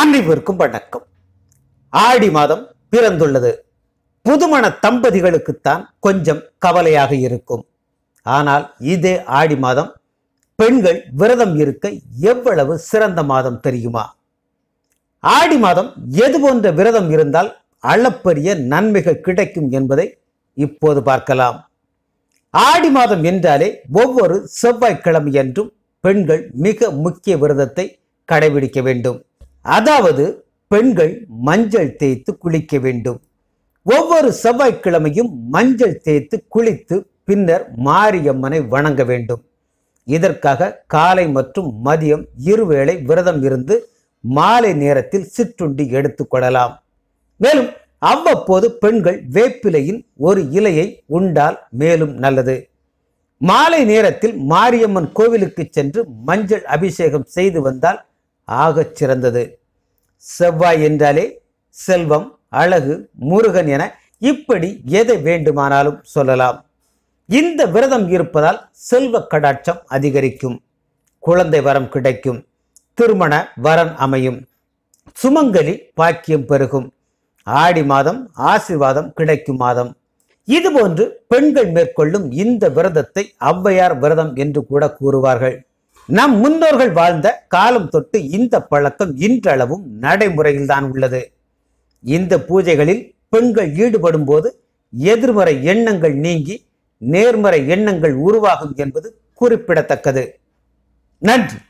அனைவருக்கும் வணக்கம் ஆடி மாதம் பிறந்துள்ளது புதுமண தம்பதிகளுக்குத்தான் கொஞ்சம் கவலையாக இருக்கும் ஆனால் இதே ஆடி மாதம் பெண்கள் விரதம் இருக்க எவ்வளவு சிறந்த மாதம் தெரியுமா ஆடி மாதம் எது போன்ற விரதம் இருந்தால் அளப்பரிய நன்மைகள் கிடைக்கும் என்பதை இப்போது பார்க்கலாம் ஆடி மாதம் என்றாலே ஒவ்வொரு செவ்வாய்க்கிழமை என்றும் பெண்கள் மிக முக்கிய விரதத்தை கடைபிடிக்க வேண்டும் அதாவது பெண்கள் மஞ்சள் தேய்த்து குளிக்க வேண்டும் ஒவ்வொரு செவ்வாய்க்கிழமையும் மஞ்சள் தேய்த்து குளித்து பின்னர் மாரியம்மனை வணங்க வேண்டும் இதற்காக காலை மற்றும் மதியம் இருவேளை விரதம் இருந்து மாலை நேரத்தில் சிற்றுண்டி எடுத்துக்கொள்ளலாம் மேலும் அவ்வப்போது பெண்கள் வேப்பிலையின் ஒரு இலையை உண்டால் மேலும் நல்லது மாலை நேரத்தில் மாரியம்மன் கோவிலுக்கு சென்று மஞ்சள் அபிஷேகம் செய்து வந்தால் ஆகச் சிறந்தது செவ்வாய் என்றாலே செல்வம் அழகு முருகன் என இப்படி எதை வேண்டுமானாலும் சொல்லலாம் இந்த விரதம் இருப்பதால் செல்வ கடாட்சம் அதிகரிக்கும் குழந்தை வரம் கிடைக்கும் திருமண வரன் அமையும் சுமங்கலி பாக்கியம் பெருகும் ஆடி மாதம் ஆசிர்வாதம் கிடைக்கும் மாதம் இதுபோன்று பெண்கள் மேற்கொள்ளும் இந்த விரதத்தை ஔவையார் விரதம் என்று கூட கூறுவார்கள் நம் முன்னோர்கள் வாழ்ந்த காலம் தொட்டு இந்த பழக்கம் இன்றளவும் நடைமுறையில் தான் உள்ளது இந்த பூஜைகளில் பெண்கள் ஈடுபடும் போது எதிர்மறை எண்ணங்கள் நீங்கி நேர்மறை எண்ணங்கள் உருவாகும் என்பது குறிப்பிடத்தக்கது நன்றி